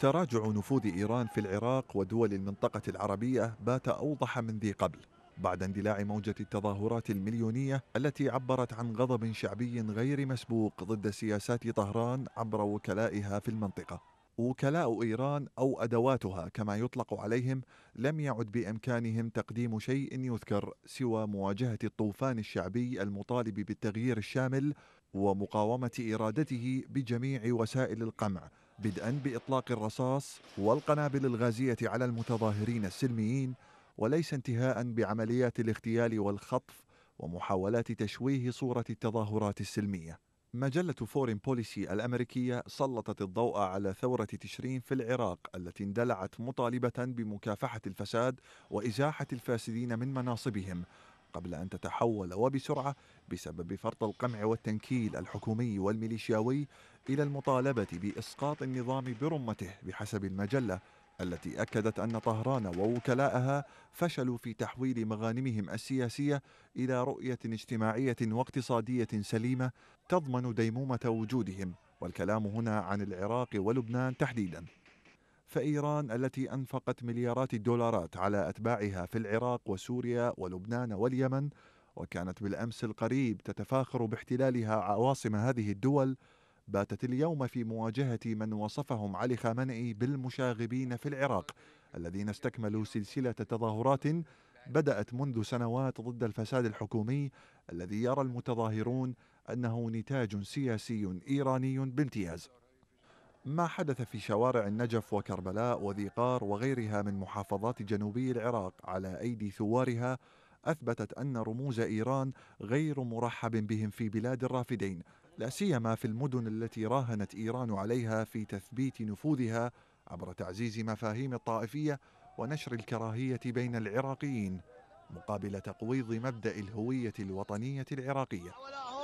تراجع نفوذ إيران في العراق ودول المنطقة العربية بات أوضح من ذي قبل بعد اندلاع موجة التظاهرات المليونية التي عبرت عن غضب شعبي غير مسبوق ضد سياسات طهران عبر وكلائها في المنطقة. وكلاء إيران أو أدواتها كما يطلق عليهم لم يعد بإمكانهم تقديم شيء يذكر سوى مواجهة الطوفان الشعبي المطالب بالتغيير الشامل ومقاومة إرادته بجميع وسائل القمع بدءا باطلاق الرصاص والقنابل الغازيه على المتظاهرين السلميين وليس انتهاء بعمليات الاغتيال والخطف ومحاولات تشويه صوره التظاهرات السلميه. مجله فورين بوليسي الامريكيه سلطت الضوء على ثوره تشرين في العراق التي اندلعت مطالبه بمكافحه الفساد وازاحه الفاسدين من مناصبهم قبل ان تتحول وبسرعه بسبب فرط القمع والتنكيل الحكومي والميليشياوي إلى المطالبة بإسقاط النظام برمته بحسب المجلة التي أكدت أن طهران ووكلاءها فشلوا في تحويل مغانمهم السياسية إلى رؤية اجتماعية واقتصادية سليمة تضمن ديمومة وجودهم والكلام هنا عن العراق ولبنان تحديدا فإيران التي أنفقت مليارات الدولارات على أتباعها في العراق وسوريا ولبنان واليمن وكانت بالأمس القريب تتفاخر باحتلالها عواصم هذه الدول باتت اليوم في مواجهة من وصفهم علي خامنئي بالمشاغبين في العراق الذين استكملوا سلسلة تظاهرات بدأت منذ سنوات ضد الفساد الحكومي الذي يرى المتظاهرون أنه نتاج سياسي إيراني بامتياز ما حدث في شوارع النجف وكربلاء وذيقار وغيرها من محافظات جنوبي العراق على أيدي ثوارها أثبتت أن رموز إيران غير مرحب بهم في بلاد الرافدين لا سيما في المدن التي راهنت ايران عليها في تثبيت نفوذها عبر تعزيز مفاهيم الطائفيه ونشر الكراهيه بين العراقيين مقابل تقويض مبدا الهويه الوطنيه العراقيه